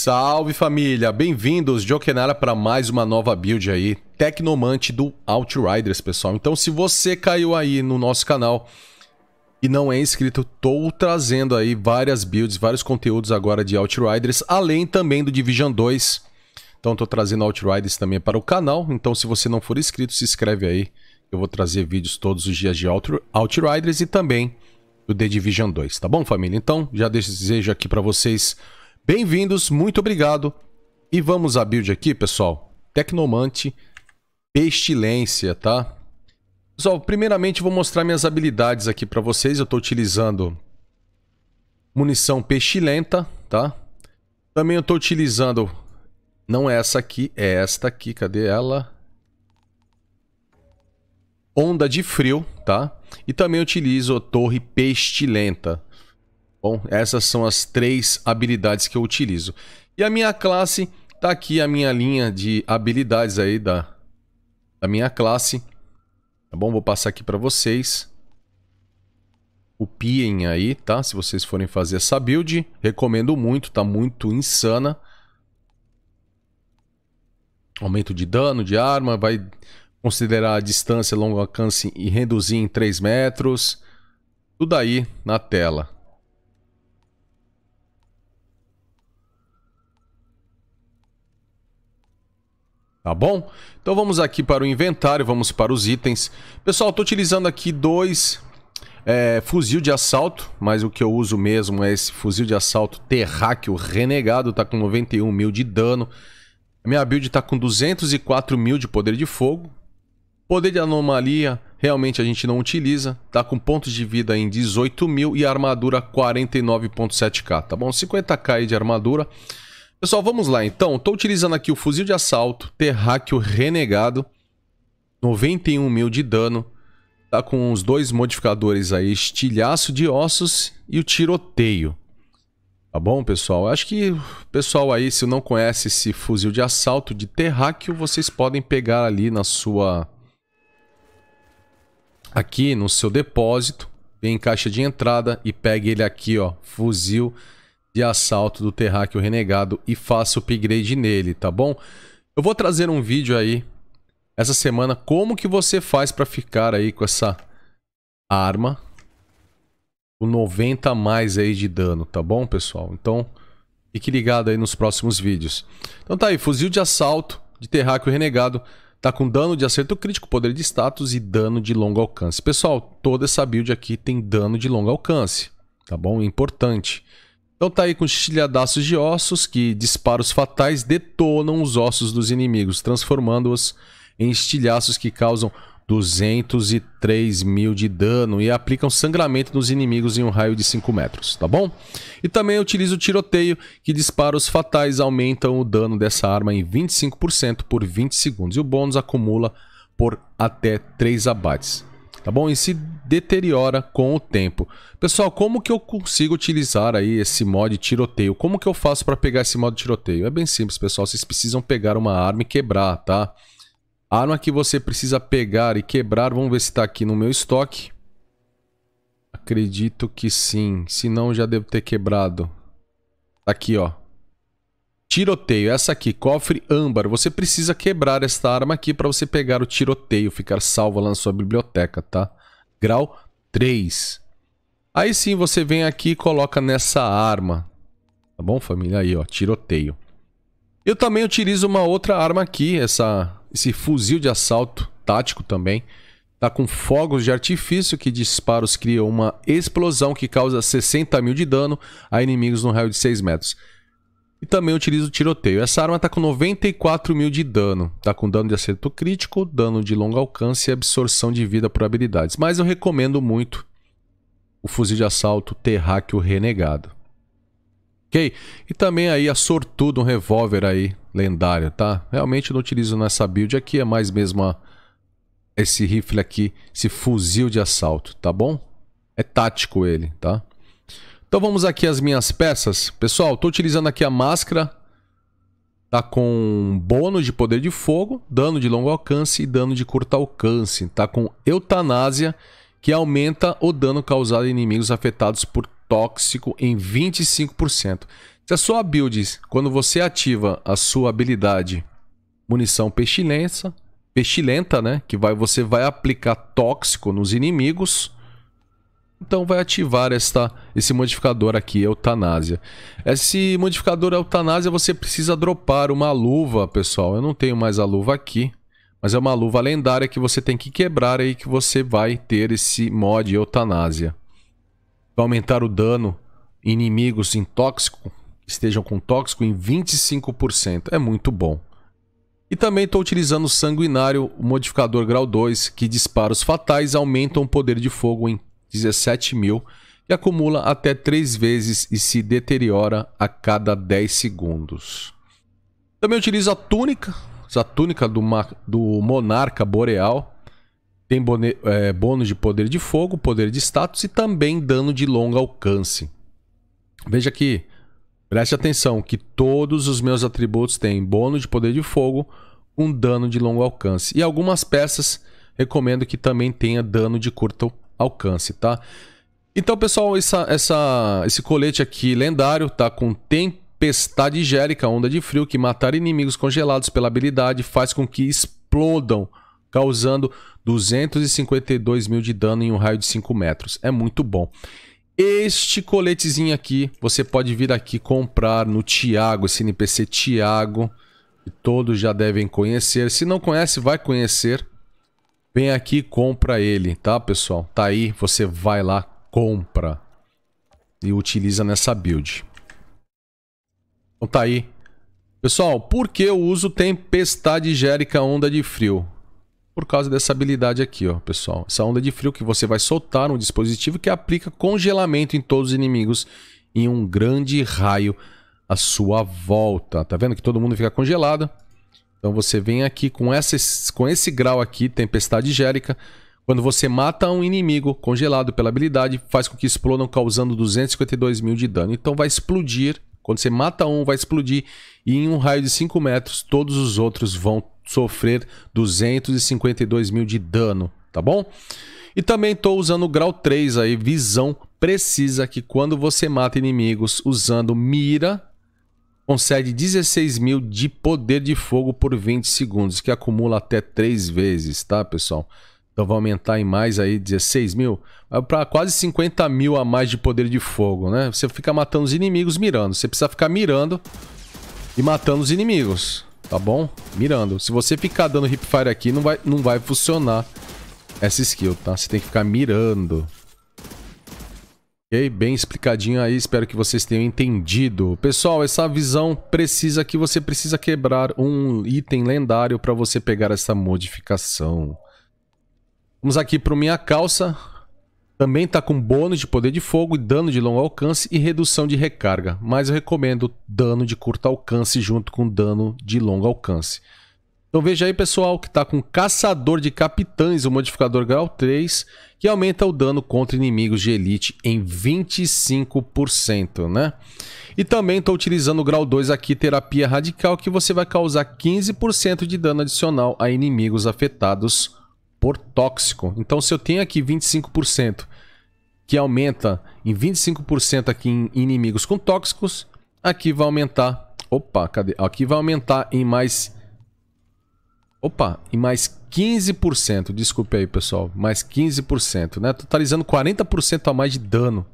Salve família, bem-vindos de Okenara para mais uma nova build aí, Tecnomante do Outriders, pessoal. Então se você caiu aí no nosso canal e não é inscrito, tô trazendo aí várias builds, vários conteúdos agora de Outriders, além também do Division 2. Então tô trazendo Outriders também para o canal, então se você não for inscrito, se inscreve aí. Eu vou trazer vídeos todos os dias de Outriders e também do The Division 2, tá bom família? Então já desejo aqui para vocês Bem-vindos, muito obrigado. E vamos à build aqui, pessoal. Tecnomante, Pestilência, tá? Pessoal, primeiramente vou mostrar minhas habilidades aqui para vocês. Eu estou utilizando munição pestilenta, tá? Também eu estou utilizando... Não é essa aqui, é esta aqui. Cadê ela? Onda de frio, tá? E também utilizo a torre pestilenta. Bom, essas são as três habilidades que eu utilizo. E a minha classe, tá aqui a minha linha de habilidades aí da, da minha classe. Tá bom? Vou passar aqui para vocês. Copiem aí, tá? Se vocês forem fazer essa build, recomendo muito, tá muito insana. Aumento de dano de arma, vai considerar a distância, longo alcance e reduzir em 3 metros. Tudo aí na tela, tá bom? Então vamos aqui para o inventário, vamos para os itens. Pessoal, estou utilizando aqui dois é, fuzil de assalto, mas o que eu uso mesmo é esse fuzil de assalto terráqueo renegado, tá com 91 mil de dano. minha build tá com 204 mil de poder de fogo. Poder de anomalia realmente a gente não utiliza, tá com pontos de vida em 18 mil e armadura 49.7k, tá bom? 50k de armadura. Pessoal, vamos lá então. Estou utilizando aqui o fuzil de assalto, terráqueo renegado, 91 mil de dano. Tá com os dois modificadores aí, estilhaço de ossos e o tiroteio. Tá bom, pessoal? Acho que pessoal aí, se não conhece esse fuzil de assalto de terráqueo, vocês podem pegar ali na sua... Aqui no seu depósito, vem em caixa de entrada e pegue ele aqui, ó, fuzil de de assalto do Terráqueo Renegado e faça o upgrade nele, tá bom? Eu vou trazer um vídeo aí essa semana como que você faz para ficar aí com essa arma com 90 a mais aí de dano, tá bom, pessoal? Então, fique ligado aí nos próximos vídeos. Então tá aí, fuzil de assalto de Terráqueo Renegado Tá com dano de acerto crítico, poder de status e dano de longo alcance. Pessoal, toda essa build aqui tem dano de longo alcance, tá bom? importante. Então tá aí com estilhadaços de ossos que disparos fatais detonam os ossos dos inimigos, transformando-os em estilhaços que causam 203 mil de dano e aplicam sangramento nos inimigos em um raio de 5 metros, tá bom? E também utiliza o tiroteio, que disparos fatais aumentam o dano dessa arma em 25% por 20 segundos. E o bônus acumula por até 3 abates tá bom? E se deteriora com o tempo. Pessoal, como que eu consigo utilizar aí esse mod tiroteio? Como que eu faço para pegar esse modo tiroteio? É bem simples, pessoal. Vocês precisam pegar uma arma e quebrar, tá? A arma que você precisa pegar e quebrar, vamos ver se está aqui no meu estoque. Acredito que sim, se não já devo ter quebrado. Tá aqui, ó. Tiroteio, essa aqui, cofre âmbar. Você precisa quebrar esta arma aqui para você pegar o tiroteio, ficar salvo lá na sua biblioteca, tá? Grau 3. Aí sim você vem aqui e coloca nessa arma. Tá bom, família? Aí, ó, tiroteio. Eu também utilizo uma outra arma aqui, essa, esse fuzil de assalto tático também. Tá com fogos de artifício que disparos criam uma explosão que causa 60 mil de dano a inimigos no raio de 6 metros. E também utiliza o tiroteio. Essa arma está com 94 mil de dano. Está com dano de acerto crítico, dano de longo alcance e absorção de vida por habilidades. Mas eu recomendo muito o fuzil de assalto terráqueo renegado. Ok? E também aí a sortudo, um revólver aí lendário, tá? Realmente não utilizo nessa build aqui, é mais mesmo a... esse rifle aqui, esse fuzil de assalto, tá bom? É tático ele, tá? Então vamos aqui as minhas peças. Pessoal, estou utilizando aqui a máscara. Tá com bônus de poder de fogo, dano de longo alcance e dano de curto alcance. Tá com eutanásia, que aumenta o dano causado a inimigos afetados por tóxico em 25%. É Se a sua build, quando você ativa a sua habilidade munição pestilência, pestilenta, né, que vai você vai aplicar tóxico nos inimigos, então vai ativar esta, esse modificador aqui, eutanásia. Esse modificador eutanásia você precisa dropar uma luva, pessoal. Eu não tenho mais a luva aqui, mas é uma luva lendária que você tem que quebrar aí que você vai ter esse mod eutanásia. Vai aumentar o dano em inimigos em tóxico, estejam com tóxico, em 25%. É muito bom. E também estou utilizando o sanguinário, o modificador grau 2, que disparos fatais aumentam o poder de fogo em 17 mil e acumula até três vezes e se deteriora a cada 10 segundos. Também utiliza a túnica, a túnica do, do monarca boreal. Tem é, bônus de poder de fogo, poder de status e também dano de longo alcance. Veja aqui, preste atenção que todos os meus atributos têm bônus de poder de fogo com um dano de longo alcance. E algumas peças recomendo que também tenha dano de curto alcance, tá? Então, pessoal, essa, essa, esse colete aqui lendário tá com tempestade gélica, onda de frio, que matar inimigos congelados pela habilidade faz com que explodam, causando 252 mil de dano em um raio de 5 metros. É muito bom. Este coletezinho aqui, você pode vir aqui comprar no Tiago, esse NPC Tiago, que todos já devem conhecer. Se não conhece, vai conhecer, Vem aqui, compra ele, tá, pessoal? Tá aí, você vai lá, compra e utiliza nessa build. Então tá aí. Pessoal, por que eu uso tempestade gérica onda de frio? Por causa dessa habilidade aqui, ó, pessoal. Essa onda de frio que você vai soltar um dispositivo que aplica congelamento em todos os inimigos em um grande raio à sua volta. Tá vendo que todo mundo fica congelado? Então você vem aqui com, essa, com esse grau aqui, tempestade gélica. Quando você mata um inimigo congelado pela habilidade, faz com que explodam, causando 252 mil de dano. Então vai explodir. Quando você mata um, vai explodir. E em um raio de 5 metros, todos os outros vão sofrer 252 mil de dano. Tá bom? E também estou usando o grau 3 aí, visão precisa, que quando você mata inimigos usando mira, concede 16 mil de poder de fogo por 20 segundos, que acumula até 3 vezes, tá, pessoal? Então vai aumentar em mais aí 16 mil, para quase 50 mil a mais de poder de fogo, né? Você fica matando os inimigos mirando. Você precisa ficar mirando e matando os inimigos, tá bom? Mirando. Se você ficar dando hipfire aqui, não vai, não vai funcionar essa skill, tá? Você tem que ficar mirando. Ok, bem explicadinho aí, espero que vocês tenham entendido. Pessoal, essa visão precisa que você precisa quebrar um item lendário para você pegar essa modificação. Vamos aqui para Minha Calça. Também está com bônus de poder de fogo e dano de longo alcance e redução de recarga. Mas eu recomendo dano de curto alcance junto com dano de longo alcance. Então veja aí, pessoal, que está com Caçador de Capitães, o modificador grau 3, que aumenta o dano contra inimigos de elite em 25%, né? E também estou utilizando o grau 2 aqui, Terapia Radical, que você vai causar 15% de dano adicional a inimigos afetados por tóxico. Então se eu tenho aqui 25%, que aumenta em 25% aqui em inimigos com tóxicos, aqui vai aumentar... Opa, cadê? Aqui vai aumentar em mais Opa, e mais 15%. Desculpe aí, pessoal. Mais 15%, né? Totalizando 40% a mais de dano.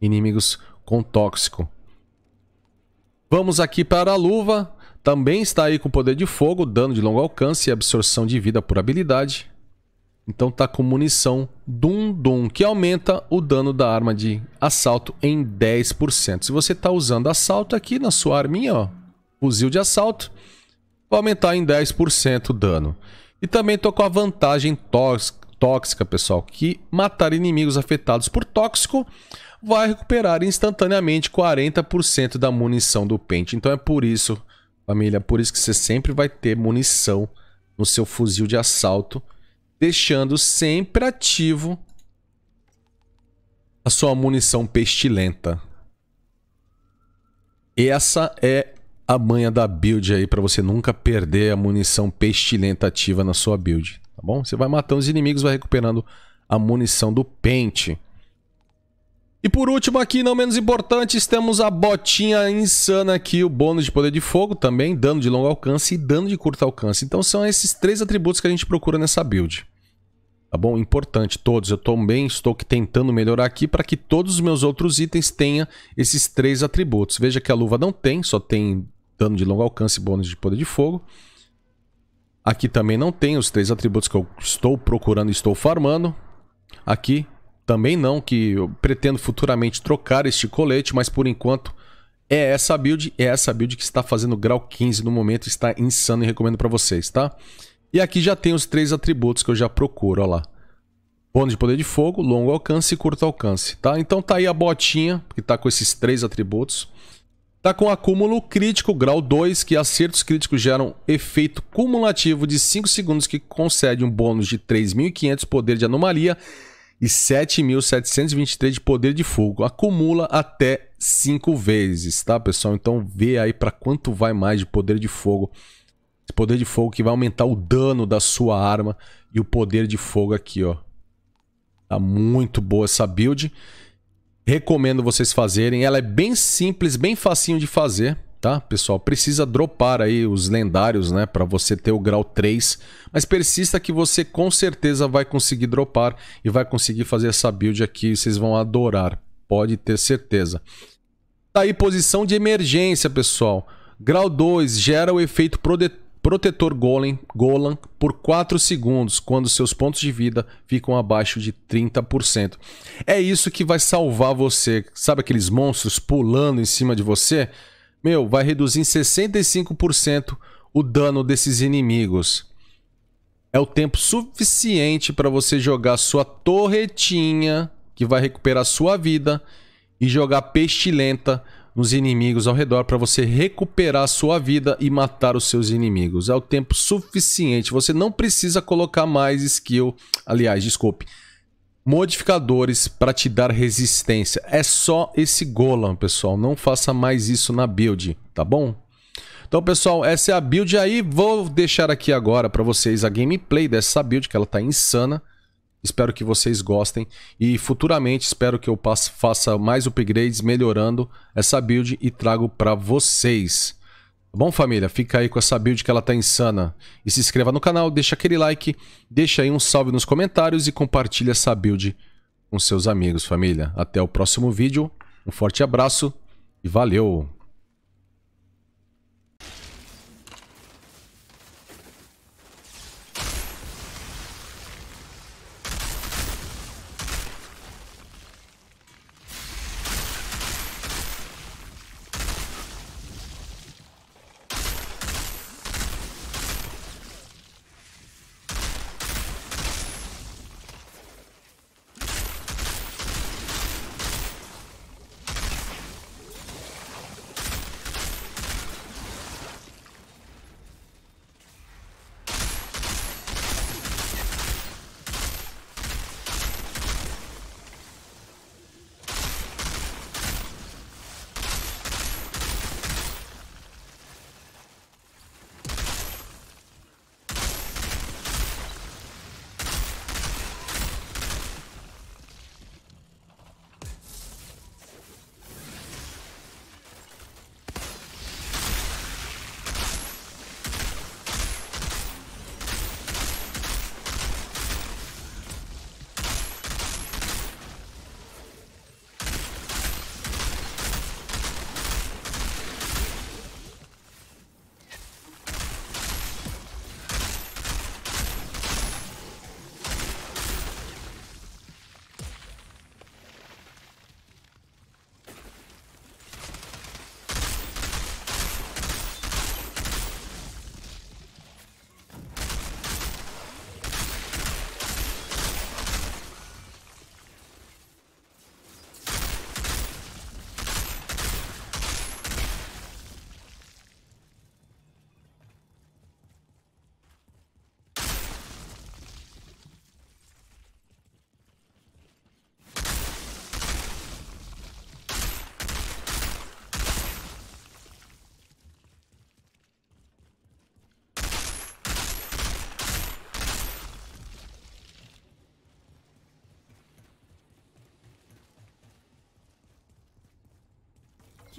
Inimigos com tóxico. Vamos aqui para a luva. Também está aí com poder de fogo, dano de longo alcance e absorção de vida por habilidade. Então tá com munição Dum Dum, que aumenta o dano da arma de assalto em 10%. Se você está usando assalto aqui na sua arminha, ó, fuzil de assalto, vai aumentar em 10% o dano. E também estou com a vantagem tóxica, pessoal, que matar inimigos afetados por tóxico vai recuperar instantaneamente 40% da munição do pente. Então é por isso, família, é por isso que você sempre vai ter munição no seu fuzil de assalto, deixando sempre ativo a sua munição pestilenta. Essa é a manha da build aí para você nunca perder a munição pestilenta ativa na sua build, tá bom? Você vai matando os inimigos, vai recuperando a munição do pente. E por último aqui, não menos importante, temos a botinha insana aqui, o bônus de poder de fogo também, dano de longo alcance e dano de curto alcance. Então são esses três atributos que a gente procura nessa build. Tá bom? Importante, todos. Eu também estou tentando melhorar aqui para que todos os meus outros itens tenham esses três atributos. Veja que a luva não tem, só tem dano de longo alcance e bônus de poder de fogo. Aqui também não tem os três atributos que eu estou procurando e estou farmando. Aqui também não, que eu pretendo futuramente trocar este colete, mas por enquanto é essa build, é essa build que está fazendo grau 15 no momento, está insano e recomendo para vocês, tá? E aqui já tem os três atributos que eu já procuro, lá. Bônus de poder de fogo, longo alcance e curto alcance, tá? Então tá aí a botinha que tá com esses três atributos. Está com acúmulo crítico grau 2, que acertos críticos geram efeito cumulativo de 5 segundos, que concede um bônus de 3.500 poder de anomalia e 7.723 de poder de fogo. Acumula até 5 vezes, tá, pessoal? Então vê aí para quanto vai mais de poder de fogo. Esse poder de fogo que vai aumentar o dano da sua arma e o poder de fogo aqui, ó. Tá muito boa essa build recomendo vocês fazerem. Ela é bem simples, bem facinho de fazer, tá? Pessoal, precisa dropar aí os lendários, né, para você ter o grau 3, mas persista que você com certeza vai conseguir dropar e vai conseguir fazer essa build aqui, vocês vão adorar, pode ter certeza. Tá aí posição de emergência, pessoal. Grau 2 gera o efeito protetor Golem, Golan por 4 segundos, quando seus pontos de vida ficam abaixo de 30%. É isso que vai salvar você. Sabe aqueles monstros pulando em cima de você? Meu, vai reduzir em 65% o dano desses inimigos. É o tempo suficiente para você jogar sua torretinha, que vai recuperar sua vida, e jogar pestilenta nos inimigos ao redor para você recuperar sua vida e matar os seus inimigos. É o tempo suficiente. Você não precisa colocar mais skill, aliás, desculpe, modificadores para te dar resistência. É só esse golem, pessoal. Não faça mais isso na build, tá bom? Então, pessoal, essa é a build aí. Vou deixar aqui agora para vocês a gameplay dessa build, que ela tá insana. Espero que vocês gostem e futuramente espero que eu faça mais upgrades melhorando essa build e trago para vocês. Tá bom família, fica aí com essa build que ela tá insana. E se inscreva no canal, deixa aquele like, deixa aí um salve nos comentários e compartilha essa build com seus amigos, família. Até o próximo vídeo, um forte abraço e valeu!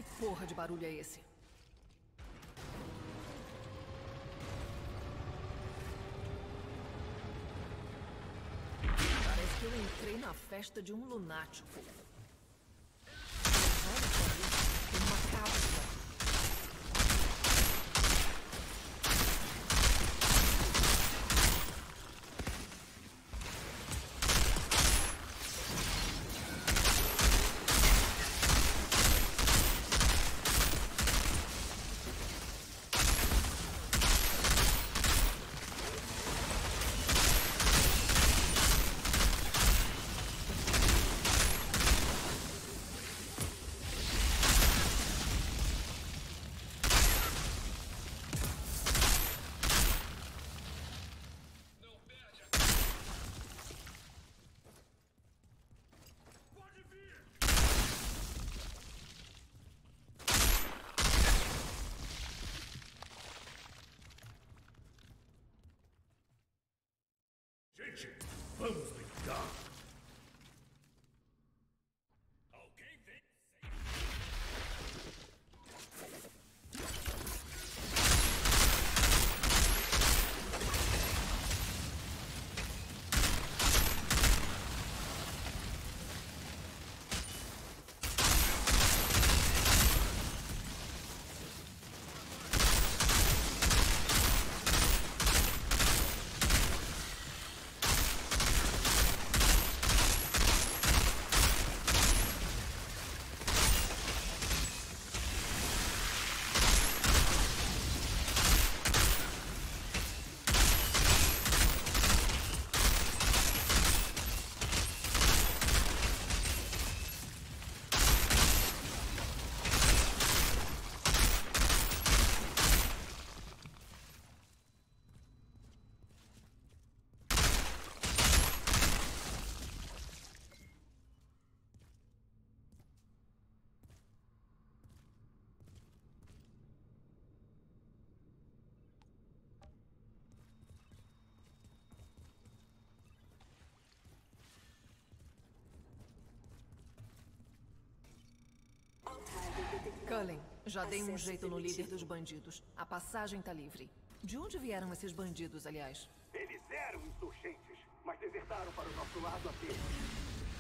Que porra de barulho é esse? Parece que eu entrei na festa de um lunático. Close the gun. Cullen, já é dei um jeito no líder dos bandidos. A passagem tá livre. De onde vieram esses bandidos, aliás? Eles eram insurgentes, mas desertaram para o nosso lado apenas.